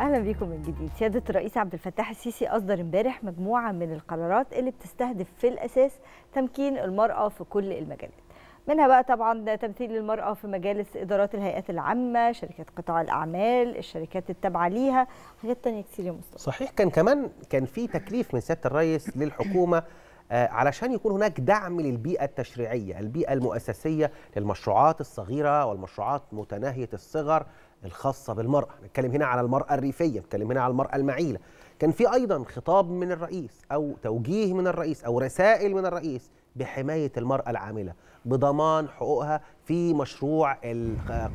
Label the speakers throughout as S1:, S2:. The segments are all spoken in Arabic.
S1: اهلا بيكم من جديد سياده الرئيس عبد الفتاح السيسي اصدر امبارح مجموعه من القرارات اللي بتستهدف في الاساس تمكين المراه في كل المجالات منها بقى طبعا تمثيل المرأة في مجالس إدارات الهيئات العامة شركات قطاع الأعمال الشركات التابعة ليها حاجات تانية كتير يا مصطفى
S2: صحيح كان كمان كان في تكليف من سيادة الرئيس للحكومة آه، علشان يكون هناك دعم للبيئة التشريعية البيئة المؤسسية للمشروعات الصغيرة والمشروعات متناهية الصغر الخاصة بالمرأة نتكلم هنا على المرأة الريفية نتكلم هنا على المرأة المعيلة كان في أيضا خطاب من الرئيس أو توجيه من الرئيس أو رسائل من الرئيس بحماية المرأة العاملة بضمان حقوقها في مشروع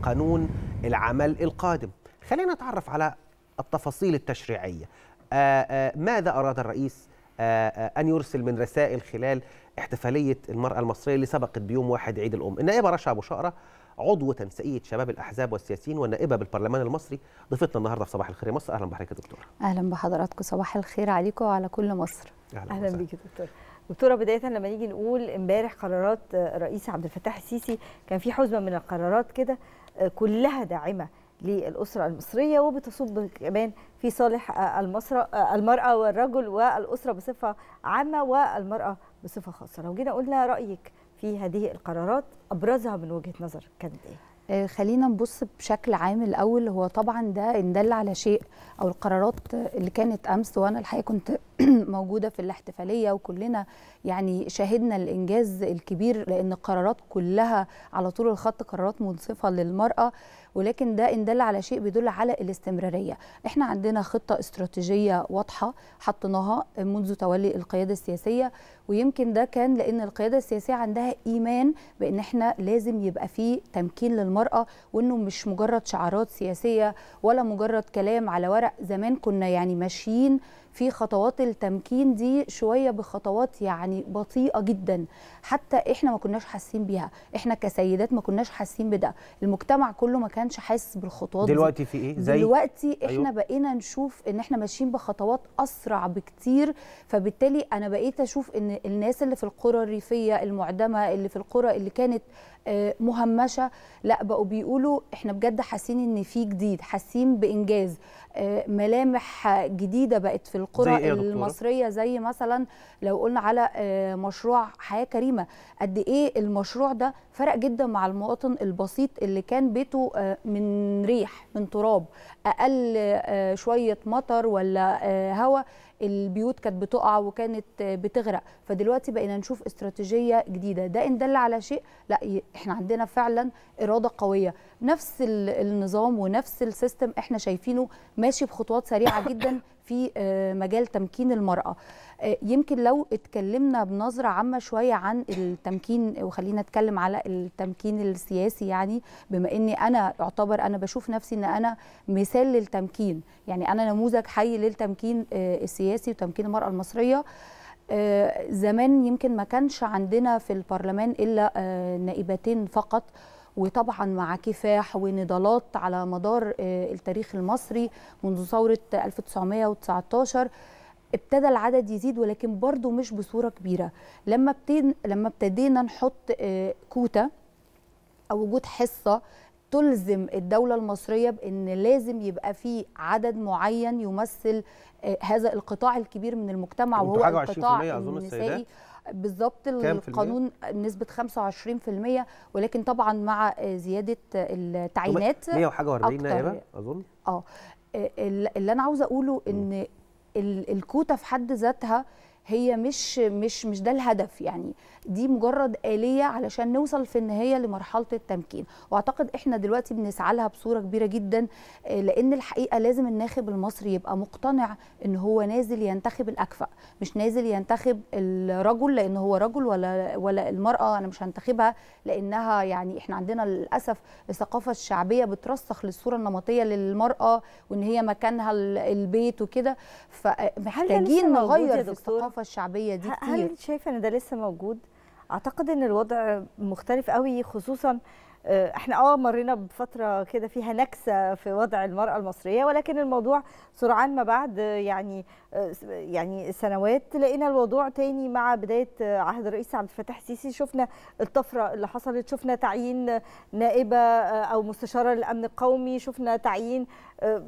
S2: قانون العمل القادم خلينا نتعرف على التفاصيل التشريعية آه، آه، ماذا أراد الرئيس آه، آه، أن يرسل من رسائل خلال احتفالية المرأة المصرية اللي سبقت بيوم واحد عيد الأم النائبة رشا أبو شقرة عضو تنسيقية شباب الأحزاب والسياسيين والنائبة بالبرلمان المصري ضيفتنا النهاردة في صباح الخير يا مصر أهلا بحضرتك يا دكتورة
S1: أهلا بحضراتكم صباح الخير عليكم وعلى كل مصر أهلا, أهلا بيك يا دكتورة دكتوره بدايه لما نيجي نقول امبارح قرارات الرئيس عبد الفتاح السيسي كان في حزمه من القرارات كده آه، كلها داعمه للأسرة المصرية وبتصب كمان في صالح آه، آه، المرأة والرجل والأسرة بصفة عامة والمرأة بصفة خاصة لو جينا قلنا رأيك في هذه القرارات أبرزها من وجهة نظر كانت إيه؟ آه، خلينا نبص
S3: بشكل عام الاول هو طبعا ده ان دل على شيء او القرارات اللي كانت امس وانا الحقيقه كنت موجوده في الاحتفاليه وكلنا يعني شاهدنا الانجاز الكبير لان القرارات كلها على طول الخط قرارات منصفه للمراه ولكن ده ان دل على شيء بيدل على الاستمراريه احنا عندنا خطه استراتيجيه واضحه حطيناها منذ تولي القياده السياسيه ويمكن ده كان لان القياده السياسيه عندها ايمان بان احنا لازم يبقى في تمكين للمراه وانه مش مجرد شعارات سياسيه ولا مجرد كلام على ورق زمان كنا يعني ماشيين في خطوات التمكين دي شويه بخطوات يعني بطيئه جدا حتى احنا ما كناش حاسين بيها احنا كسيدات ما كناش حاسين بده المجتمع كله ما كانش حاسس بالخطوات دلوقتي في ايه زي دلوقتي احنا أيوه. بقينا نشوف ان احنا ماشيين بخطوات اسرع بكتير فبالتالي انا بقيت اشوف ان الناس اللي في القرى الريفيه المعدمه اللي في القرى اللي كانت آه، مهمشه لا بقوا بيقولوا احنا بجد حاسين ان في جديد حاسين بانجاز آه، ملامح جديده بقت في القرى زي إيه المصريه زي مثلا لو قلنا على آه، مشروع حياه كريمه قد ايه المشروع ده فرق جدا مع المواطن البسيط اللي كان بيته من ريح من تراب اقل شويه مطر ولا هواء البيوت كانت بتقع وكانت بتغرق فدلوقتي بقينا نشوف استراتيجيه جديده ده ان دل على شيء لا احنا عندنا فعلا اراده قويه نفس النظام ونفس السيستم احنا شايفينه ماشي بخطوات سريعه جدا في آه، مجال تمكين المراه آه، يمكن لو اتكلمنا بنظره عامه شويه عن التمكين وخلينا نتكلم على التمكين السياسي يعني بما اني انا اعتبر انا بشوف نفسي ان انا مثال للتمكين يعني انا نموذج حي للتمكين آه، السياسي وتمكين المراه المصريه زمان يمكن ما كانش عندنا في البرلمان الا نائبتين فقط وطبعا مع كفاح ونضالات على مدار آه، التاريخ المصري منذ ثورة 1919 ابتدى العدد يزيد ولكن برضو مش بصورة كبيرة لما لما ابتدينا نحط آه، كوتا أو وجود حصة تلزم الدولة المصرية بأن لازم يبقى في عدد معين يمثل آه، هذا القطاع الكبير من المجتمع وهو القطاع النسائي بالظبط القانون نسبه 25% ولكن طبعا مع زياده التعيينات 100 وحاجه و40 نائبه اظن اه, آه، اللي انا عاوز اقوله ان الكوتا في حد ذاتها هي مش مش مش ده الهدف يعني دي مجرد آلية علشان نوصل في النهاية لمرحلة التمكين واعتقد احنا دلوقتي بنسعى لها بصورة كبيرة جدا آه، لان الحقيقة لازم الناخب المصري يبقى مقتنع ان هو نازل ينتخب الأكفأ مش نازل ينتخب الرجل لان هو رجل ولا ولا المرأة انا مش هنتخبها لانها يعني احنا عندنا للأسف الثقافة الشعبية بترسخ للصورة النمطية للمرأة وان هي مكانها البيت وكده فمحتاجين آه، نغير
S1: الثقافة الثقافه الشعبيه دي كتير هل شايفه ان ده لسه موجود اعتقد ان الوضع مختلف قوي خصوصا آه، احنا اه مرينا بفتره كده فيها نكسه في وضع المراه المصريه ولكن الموضوع سرعان ما بعد يعني يعني سنوات لقينا الموضوع تاني مع بدايه عهد الرئيس عبد الفتاح السيسي شفنا الطفره اللي حصلت شفنا تعيين نائبه آه، او مستشاره للامن القومي شفنا تعيين آه،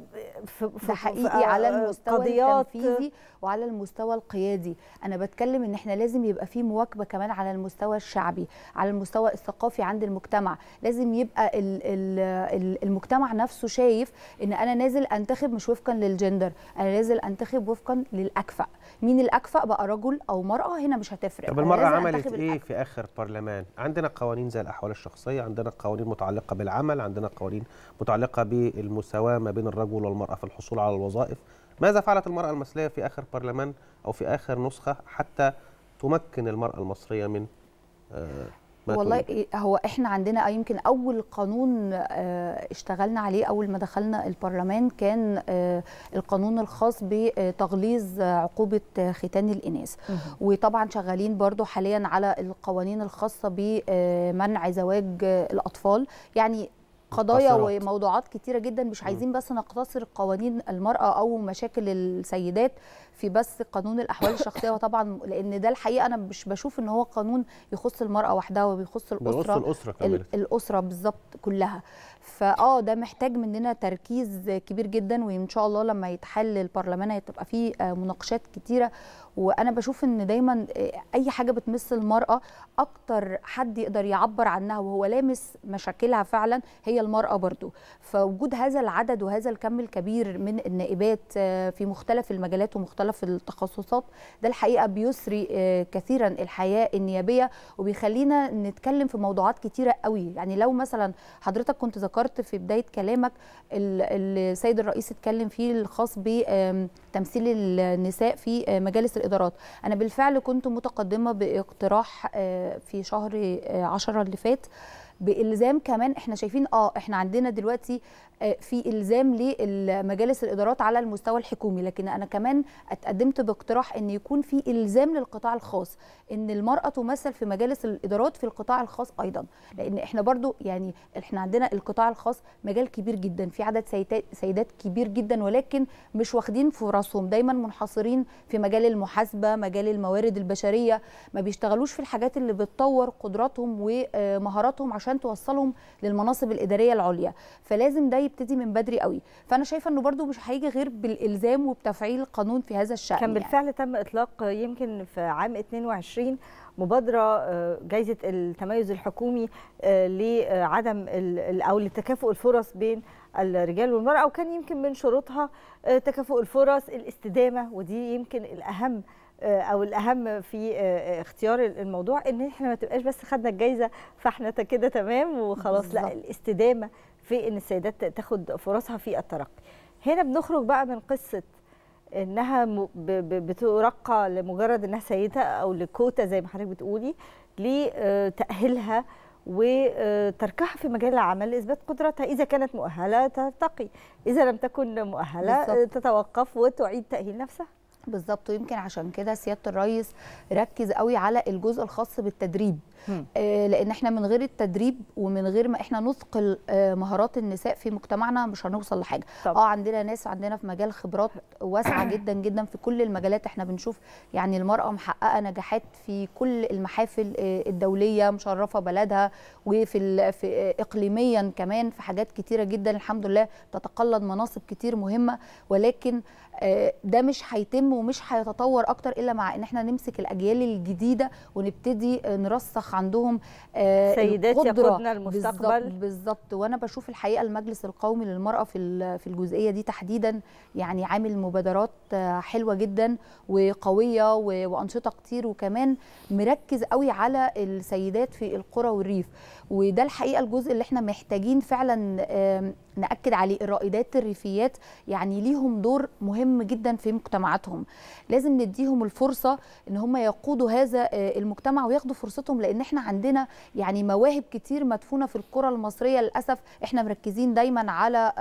S1: في حقيقي آه، على المستوى التنفيذي
S3: وعلى المستوى القيادي انا بتكلم ان احنا لازم يبقى في مواكبه كمان على المستوى الشعبي على المستوى الثقافي عند المجتمع لازم يبقى الـ الـ المجتمع نفسه شايف ان انا نازل انتخب مش وفقا للجندر انا نازل انتخب وفقا للاكفأ مين الاكفأ بقى رجل او مرأة هنا مش هتفرق طب المرأة عملت ايه
S2: الأكفأ. في اخر برلمان عندنا قوانين زي الاحوال الشخصية عندنا قوانين متعلقة بالعمل عندنا قوانين متعلقة بالمساواة ما بين الرجل والمرأة في الحصول على الوظائف ماذا فعلت المرأة المصرية في اخر برلمان او في اخر نسخة حتى تمكن المرأة المصرية من
S3: آه، والله إيه، هو احنا عندنا آه، يمكن اول قانون آه، اشتغلنا عليه اول ما دخلنا البرلمان كان آه، القانون الخاص بتغليظ عقوبه ختان الاناث وطبعا شغالين برضو حاليا على القوانين الخاصه بمنع زواج الاطفال يعني قضايا متصرات. وموضوعات كتيره جدا مش عايزين بس نقتصر قوانين المراه او مشاكل السيدات في بس قانون الاحوال الشخصيه وطبعا لان ده الحقيقه انا مش بشوف ان هو قانون يخص المراه وحدها وبيخص الاسره الاسره كمان الاسره بالظبط كلها فاه ده محتاج مننا تركيز كبير جدا وان شاء الله لما يتحل البرلمان هتبقى فيه آه، مناقشات كتيره وانا بشوف ان دايما آه، اي حاجه بتمس المراه اكتر حد يقدر يعبر عنها وهو لامس مشاكلها فعلا هي المراه برضو فوجود هذا العدد وهذا الكم الكبير من النائبات آه، في مختلف المجالات ومختلف مختلف التخصصات ده الحقيقه بيسري آه، كثيرا الحياه النيابيه وبيخلينا نتكلم في موضوعات كتيره قوي يعني لو مثلا حضرتك كنت ذكرت في بدايه كلامك السيد الرئيس اتكلم فيه الخاص بتمثيل النساء في آه، مجالس الادارات انا بالفعل كنت متقدمه باقتراح آه، في شهر 10 اللي فات بالزام كمان احنا شايفين اه احنا عندنا دلوقتي آه، في الزام لمجالس الادارات على المستوى الحكومي لكن انا كمان اتقدمت باقتراح ان يكون في الزام للقطاع الخاص ان المراه تمثل في مجالس الادارات في القطاع الخاص ايضا لان احنا برضو يعني احنا عندنا القطاع الخاص مجال كبير جدا في عدد سيدات كبير جدا ولكن مش واخدين فرصهم دايما منحصرين في مجال المحاسبه مجال الموارد البشريه ما بيشتغلوش في الحاجات اللي بتطور قدراتهم ومهاراتهم آه، عشان توصلهم للمناصب الاداريه العليا فلازم ده يبتدي من بدري قوي فانا شايفه انه برده مش هيجي غير بالالزام وبتفعيل قانون في هذا الشان كان يعني. بالفعل
S1: تم اطلاق يمكن في عام 22 مبادره آه، جائزه التميز الحكومي آه، لعدم او لتكافؤ الفرص بين الرجال والمراه وكان يمكن من شروطها آه، تكافؤ الفرص الاستدامه ودي يمكن الاهم او الاهم في اختيار الموضوع ان احنا ما تبقاش بس خدنا الجايزه فاحنا كده تمام وخلاص لا الاستدامه في ان السيدات تاخد فرصها في الترقي هنا بنخرج بقى من قصه انها بترقى لمجرد انها سيده او لكوتا زي ما حضرتك بتقولي لتاهيلها وتركها في مجال العمل لاثبات قدرتها اذا كانت مؤهله ترتقي اذا لم تكن مؤهله بالزبط. تتوقف وتعيد تاهيل نفسها
S3: بالظبط ويمكن عشان كده سياده الرئيس ركز قوي على الجزء الخاص بالتدريب آه، لان احنا من غير التدريب ومن غير ما احنا نثقل آه، مهارات النساء في مجتمعنا مش هنوصل لحاجه اه عندنا ناس عندنا في مجال خبرات واسعه جدا جدا في كل المجالات احنا بنشوف يعني المراه محققه نجاحات في كل المحافل آه، الدوليه مشرفه بلدها وفي في اقليميا كمان في حاجات كتيره جدا الحمد لله تتقلد مناصب كتير مهمه ولكن ده مش هيتم ومش هيتطور اكتر الا مع ان احنا نمسك الاجيال الجديده ونبتدي نرسخ يصبح عندهم آه، سيدات يقودنا المستقبل بالظبط وانا بشوف الحقيقه المجلس القومي للمراه في في الجزئيه دي تحديدا يعني عامل مبادرات آه، حلوه جدا وقويه وانشطه كتير وكمان مركز قوي على السيدات في القرى والريف وده الحقيقه الجزء اللي احنا محتاجين فعلا ناكد عليه الرائدات الريفيات يعني ليهم دور مهم جدا في مجتمعاتهم لازم نديهم الفرصه ان هم يقودوا هذا آه، المجتمع وياخدوا فرصتهم لان احنا عندنا يعني مواهب كتير مدفونه في الكرة المصريه للاسف احنا مركزين دايما على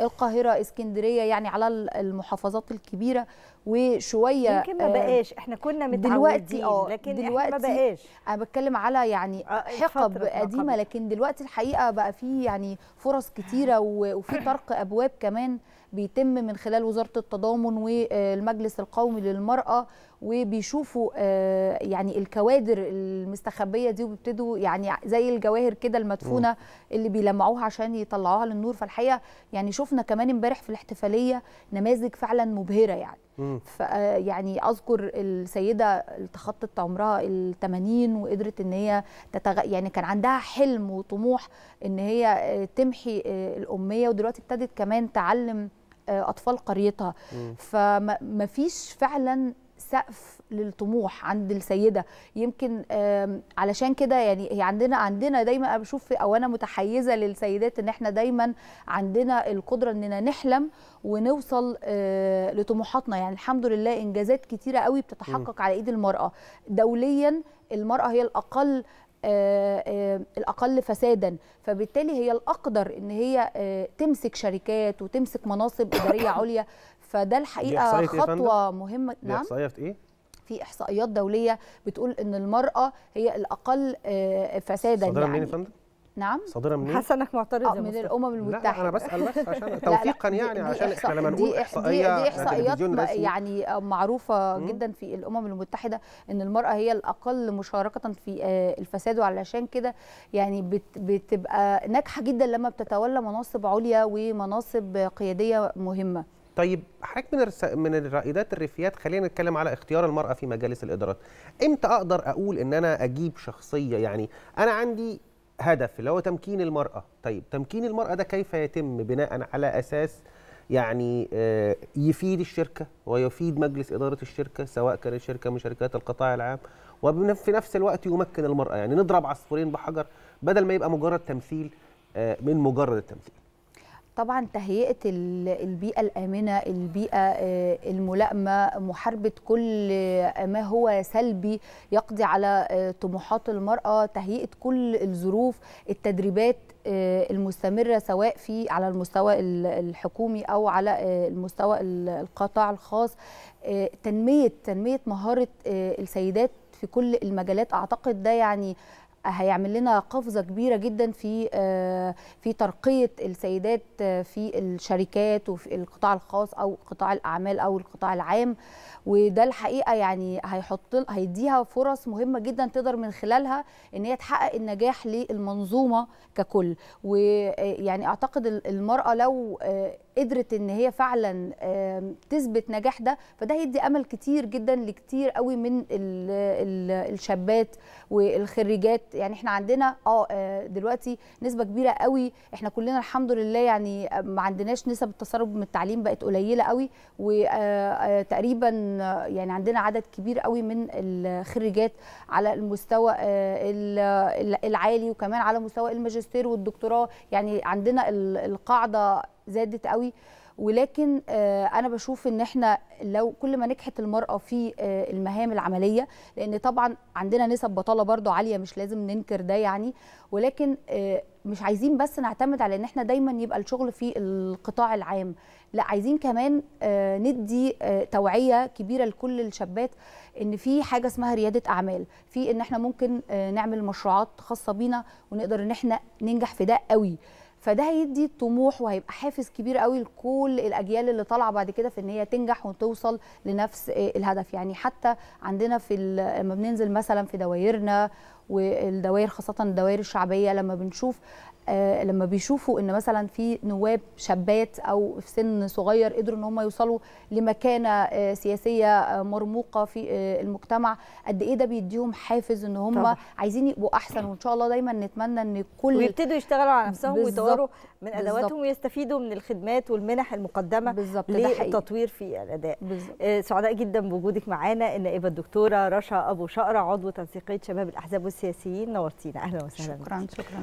S3: القاهره اسكندريه يعني على المحافظات الكبيره وشويه يمكن ما بقاش احنا كنا متعودين دلوقتي اه لكن دلوقتي احنا ما بقاش انا بتكلم على يعني آه، حقب قديمه لكن دلوقتي الحقيقه بقى في يعني فرص كتيره وفي طرق ابواب كمان بيتم من خلال وزاره التضامن والمجلس القومي للمراه وبيشوفوا آه، يعني الكوادر المستخبيه دي وبيبتدوا يعني زي الجواهر كده المدفونه اللي بيلمعوها عشان يطلعوها للنور فالحقيقه يعني شفنا كمان امبارح في الاحتفاليه نماذج فعلا مبهره يعني آه، يعني اذكر السيده اللي تخطت عمرها ال 80 وقدرت ان هي تتغ... يعني كان عندها حلم وطموح ان هي آه، تمحي الاميه ودلوقتي ابتدت كمان تعلم اطفال قريتها فما فيش فعلا سقف للطموح عند السيده يمكن علشان كده يعني هي عندنا عندنا دايما بشوف او انا متحيزه للسيدات ان احنا دايما عندنا القدره اننا نحلم ونوصل آه، لطموحاتنا يعني الحمد لله انجازات كتيره قوي بتتحقق على ايد المراه دوليا المراه هي الاقل آه، آه، الاقل فسادا فبالتالي هي الاقدر ان هي تمسك شركات وتمسك مناصب اداريه عليا فده الحقيقه إيه إيه خطوه مهمه نعم إيه في ايه في احصائيات دوليه بتقول ان المراه هي الاقل آه، فسادا صدرها يعني منين يا يعني. فندم نعم صادره منين حاسه انك معترض آه من الامم المتحده لا انا بسال بس عشان
S2: توثيقا يعني عشان احنا لما نقول احصائيه دي, احصائيات يعني
S3: آه، معروفه جدا في الامم المتحده ان المراه هي الاقل مشاركه في آه، الفساد وعلشان كده يعني بت بتبقى ناجحه جدا لما بتتولى مناصب عليا ومناصب قياديه مهمه
S2: طيب حضرتك من الرس... من الرائدات الريفيات خلينا نتكلم على اختيار المراه في مجالس الادارات امتى اقدر اقول ان انا اجيب شخصيه يعني انا عندي هدف اللي هو تمكين المراه طيب تمكين المراه ده كيف يتم بناء على اساس يعني آه، يفيد الشركه ويفيد مجلس اداره الشركه سواء كانت شركه من شركات القطاع العام وفي نفس الوقت يمكن المراه يعني نضرب عصفورين بحجر بدل ما يبقى مجرد تمثيل آه، من مجرد التمثيل
S3: طبعا تهيئه البيئه الامنه البيئه آه، الملائمه محاربه كل آه، ما هو سلبي يقضي على آه، طموحات المراه تهيئه كل الظروف التدريبات المستمره سواء في على المستوى الحكومي او على المستوى القطاع الخاص تنميه تنميه مهاره السيدات في كل المجالات اعتقد ده يعني هيعمل لنا قفزه كبيره جدا في آه، في ترقيه السيدات آه، في الشركات وفي القطاع الخاص او قطاع الاعمال او القطاع العام وده الحقيقه يعني هيحط هيديها فرص مهمه جدا تقدر من خلالها ان هي تحقق النجاح للمنظومه ككل ويعني اعتقد المراه لو آه، قدرت ان هي فعلا تثبت نجاح ده فده هيدي امل كتير جدا لكتير قوي من الشابات والخريجات يعني احنا عندنا آه،, اه دلوقتي نسبه كبيره قوي احنا كلنا الحمد لله يعني ما عندناش نسب التسرب من التعليم بقت قليله قوي وتقريبا آه، آه، يعني عندنا عدد كبير قوي من الخريجات على المستوى العالي وكمان على مستوى الماجستير والدكتوراه يعني عندنا القاعده زادت قوي ولكن آه، انا بشوف ان احنا لو كل ما نجحت المراه في آه، المهام العمليه لان طبعا عندنا نسب بطاله برضو عاليه مش لازم ننكر ده يعني ولكن آه، مش عايزين بس نعتمد على ان احنا دايما يبقى الشغل في القطاع العام لا عايزين كمان ندي توعيه كبيره لكل الشابات ان في حاجه اسمها رياده اعمال في ان احنا ممكن نعمل مشروعات خاصه بينا ونقدر ان احنا ننجح في ده قوي فده هيدي طموح وهيبقى حافز كبير قوي لكل الاجيال اللي طالعه بعد كده في ان هي تنجح وتوصل لنفس آه، الهدف يعني حتى عندنا في لما بننزل مثلا في دوايرنا والدوائر خاصه الدوائر الشعبيه لما بنشوف آه، لما بيشوفوا ان مثلا في نواب شابات او في سن صغير قدروا ان هم يوصلوا لمكانه آه، سياسيه آه، مرموقه في المجتمع قد ايه ده بيديهم حافز ان هم طبعا. عايزين يبقوا احسن وان شاء الله دايما نتمنى ان كل ويبتدوا
S1: يشتغلوا على نفسهم ويطوروا من ادواتهم ويستفيدوا من الخدمات والمنح المقدمه بالزبط. للتطوير في الاداء بالزبط. سعداء جدا بوجودك معانا النائبه الدكتوره رشا ابو شقره عضو تنسيقيه شباب الاحزاب والسياسيين نورتينا اهلا وسهلا شكرا شكرا